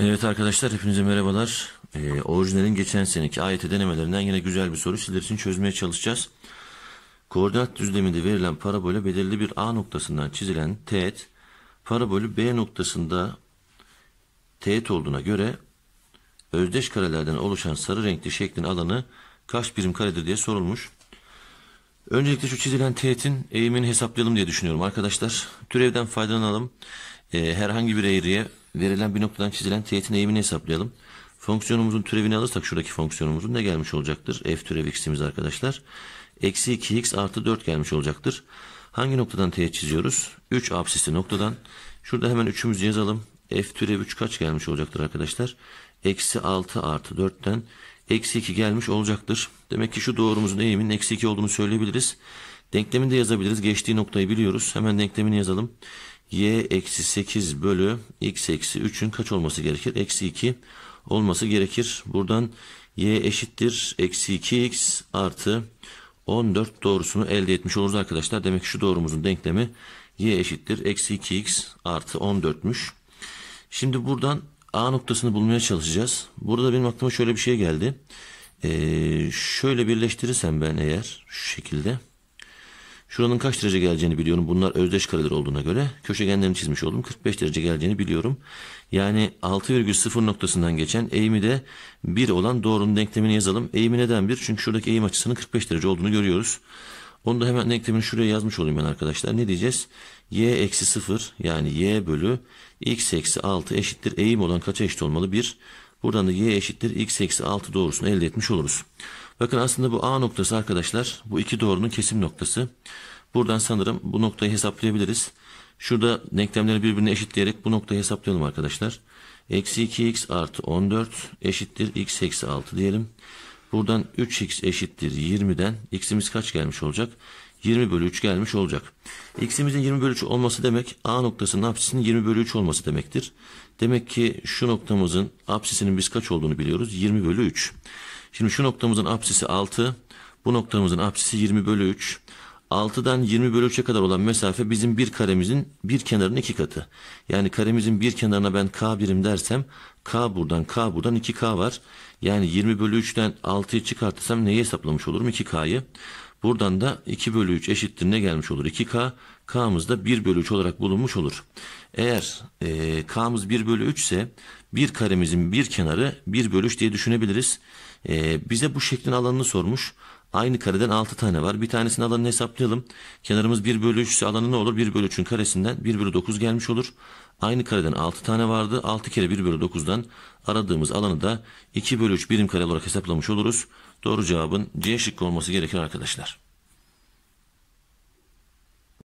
Evet arkadaşlar hepinize merhabalar. Ee, orijinalin geçen seneki AYT denemelerinden yine güzel bir soru. Sizler için çözmeye çalışacağız. Koordinat düzleminde verilen parabola belirli bir A noktasından çizilen teğet parabolü B noktasında teğet olduğuna göre özdeş karelerden oluşan sarı renkli şeklin alanı kaç birim karedir diye sorulmuş. Öncelikle şu çizilen teğetin eğimini hesaplayalım diye düşünüyorum arkadaşlar. Türevden faydalanalım. Ee, herhangi bir eğriye verilen bir noktadan çizilen teğetin eğimini hesaplayalım. Fonksiyonumuzun türevini alırsak şuradaki fonksiyonumuzun ne gelmiş olacaktır? F türev x'imiz arkadaşlar. Eksi 2x artı 4 gelmiş olacaktır. Hangi noktadan teğet çiziyoruz? 3 absisli noktadan. Şurada hemen 3'ümüzü yazalım. F türev 3 kaç gelmiş olacaktır arkadaşlar? Eksi 6 artı 4'ten eksi 2 gelmiş olacaktır. Demek ki şu doğrumuzun eğiminin eksi 2 olduğunu söyleyebiliriz. Denklemini de yazabiliriz. Geçtiği noktayı biliyoruz. Hemen denklemini yazalım y eksi 8 bölü x eksi 3'ün kaç olması gerekir? Eksi 2 olması gerekir. Buradan y eşittir eksi 2x artı 14 doğrusunu elde etmiş oluruz arkadaşlar. Demek ki şu doğrumuzun denklemi y eşittir eksi 2x artı 14'müş. Şimdi buradan a noktasını bulmaya çalışacağız. Burada benim aklıma şöyle bir şey geldi. Ee, şöyle birleştirirsem ben eğer şu şekilde Şuranın kaç derece geleceğini biliyorum. Bunlar özdeş kareler olduğuna göre köşegenlerini çizmiş oldum. 45 derece geleceğini biliyorum. Yani 6,0 noktasından geçen eğimi de 1 olan doğrunun denklemini yazalım. Eğimi neden 1? Çünkü şuradaki eğim açısının 45 derece olduğunu görüyoruz. Onu da hemen denklemini şuraya yazmış olayım ben arkadaşlar. Ne diyeceğiz? y eksi 0 yani y bölü x eksi 6 eşittir. Eğim olan kaça eşit olmalı? 1. Buradan da y eşittir x eksi 6 doğrusunu elde etmiş oluruz. Bakın aslında bu A noktası arkadaşlar bu iki doğrunun kesim noktası. Buradan sanırım bu noktayı hesaplayabiliriz. Şurada denklemleri birbirine eşitleyerek bu noktayı hesaplayalım arkadaşlar. Eksi 2x artı 14 eşittir x eksi 6 diyelim. Buradan 3x eşittir 20'den x'imiz kaç gelmiş olacak? 20 bölü 3 gelmiş olacak. X'imizin 20 bölü 3 olması demek A noktasının apsisinin 20 bölü 3 olması demektir. Demek ki şu noktamızın apsisinin biz kaç olduğunu biliyoruz? 20 bölü 3. Şimdi şu noktamızın apsisi 6. Bu noktamızın apsisi 20 bölü 3. 6'dan 20 bölü 3'e kadar olan mesafe bizim bir karemizin bir kenarının iki katı. Yani karemizin bir kenarına ben k birim dersem k buradan k buradan 2k var. Yani 20 bölü 3'ten 6'yı çıkartırsam neyi hesaplamış olurum 2k'yı. Buradan da 2 bölü 3 eşittir ne gelmiş olur 2k. k'mız da 1 bölü 3 olarak bulunmuş olur. Eğer e, k'mız 1 bölü 3 ise bir karemizin bir kenarı bir bölüş diye düşünebiliriz. Ee, bize bu şeklin alanını sormuş. Aynı kareden 6 tane var. Bir tanesinin alanını hesaplayalım. Kenarımız 1 bölü 3 ise alanı ne olur? 1 bölü 3'ün karesinden 1 bölü 9 gelmiş olur. Aynı kareden 6 tane vardı. 6 kere 1 bölü 9'dan aradığımız alanı da 2 bölü 3 birim kare olarak hesaplamış oluruz. Doğru cevabın C şıkkı olması gerekir arkadaşlar.